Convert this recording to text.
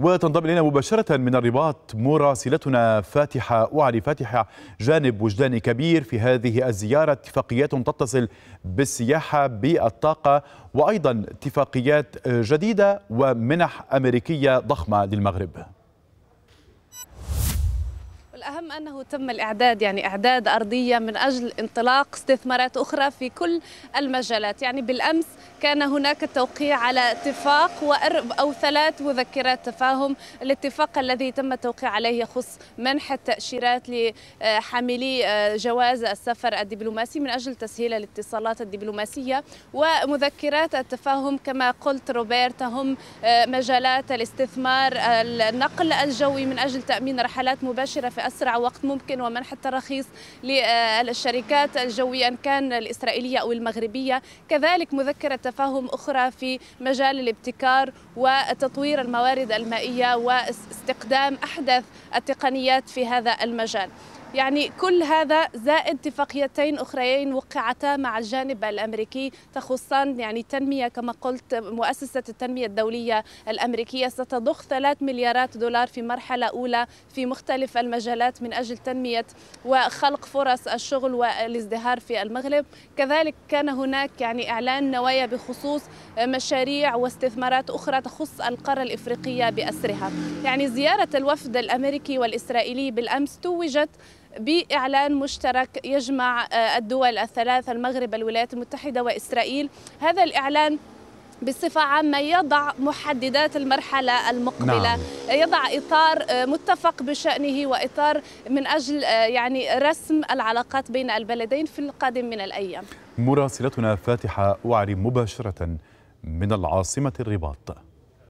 وتنضم الينا مباشره من الرباط مراسلتنا فاتحه وعلي فاتحه جانب وجداني كبير في هذه الزياره اتفاقيات تتصل بالسياحه بالطاقه وايضا اتفاقيات جديده ومنح امريكيه ضخمه للمغرب الأهم أنه تم الإعداد يعني إعداد أرضية من أجل انطلاق استثمارات أخرى في كل المجالات يعني بالأمس كان هناك التوقيع على اتفاق أو ثلاث مذكرات تفاهم الاتفاق الذي تم التوقيع عليه يخص منح التأشيرات لحاملي جواز السفر الدبلوماسي من أجل تسهيل الاتصالات الدبلوماسية ومذكرات التفاهم كما قلت روبرت هم مجالات الاستثمار النقل الجوي من أجل تأمين رحلات مباشرة في أسر أسرع وقت ممكن ومنح التراخيص للشركات الجوية إن كان الإسرائيلية أو المغربية كذلك مذكرة تفاهم أخرى في مجال الابتكار وتطوير الموارد المائية واستخدام أحدث التقنيات في هذا المجال يعني كل هذا زائد اتفاقيتين أخريين وقعتا مع الجانب الأمريكي تخصان يعني تنميه كما قلت مؤسسة التنمية الدولية الأمريكية ستضخ 3 مليارات دولار في مرحلة أولى في مختلف المجالات من أجل تنمية وخلق فرص الشغل والازدهار في المغرب كذلك كان هناك يعني إعلان نوايا بخصوص مشاريع واستثمارات أخرى تخص القارة الإفريقية بأسرها يعني زيارة الوفد الأمريكي والإسرائيلي بالأمس توجت باعلان مشترك يجمع آه، الدول الثلاث المغرب الولايات المتحده واسرائيل هذا الاعلان بصفة عامة يضع محددات المرحلة المقبلة نعم. يضع إطار آه، متفق بشأنه وإطار من أجل آه، يعني رسم العلاقات بين البلدين في القادم من الأيام مراسلتنا فاتحة وعري مباشرة من العاصمة الرباط